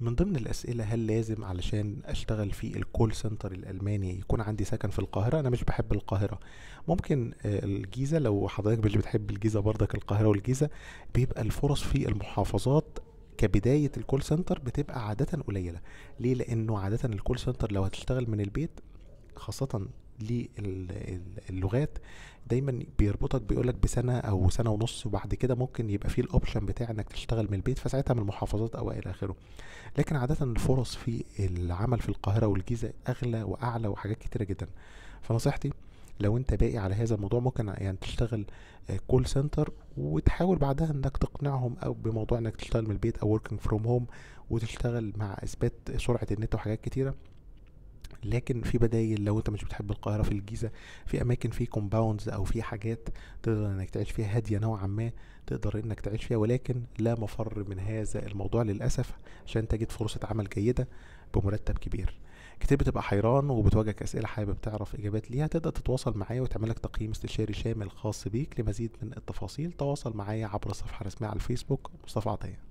من ضمن الأسئلة هل لازم علشان أشتغل في الكول سنتر الألماني يكون عندي سكن في القاهرة أنا مش بحب القاهرة ممكن آه، الجيزة لو حضرتك مش بتحب الجيزة برضك القاهرة والجيزة بيبقى الفرص في المحافظات كبداية الكول سنتر بتبقى عادة قليلة ليه لأنه عادة الكول سنتر لو هتشتغل من البيت خاصة للغات دايما بيربطك بيقولك بسنه او سنه ونص وبعد كده ممكن يبقى فيه الاوبشن بتاع انك تشتغل من البيت فساعتها من المحافظات او الى اخره لكن عاده الفرص في العمل في القاهره والجيزه اغلى واعلى وحاجات كتيره جدا فنصيحتي لو انت باقي على هذا الموضوع ممكن يعني تشتغل كول سنتر وتحاول بعدها انك تقنعهم او بموضوع انك تشتغل من البيت او working فروم هوم وتشتغل مع اثبات سرعه النت وحاجات كتيره لكن في بدايل لو انت مش بتحب القاهره في الجيزه في اماكن في كومباوندز او في حاجات تقدر انك تعيش فيها هاديه نوعا ما تقدر انك تعيش فيها ولكن لا مفر من هذا الموضوع للاسف عشان تجد فرصه عمل جيده بمرتب كبير كتير بتبقى حيران وبتواجهك اسئله حابب تعرف اجابات ليها تقدر تتواصل معايا وتعمل لك تقييم استشاري شامل خاص بيك لمزيد من التفاصيل تواصل معايا عبر الصفحه الرسميه على الفيسبوك مصطفى عطيه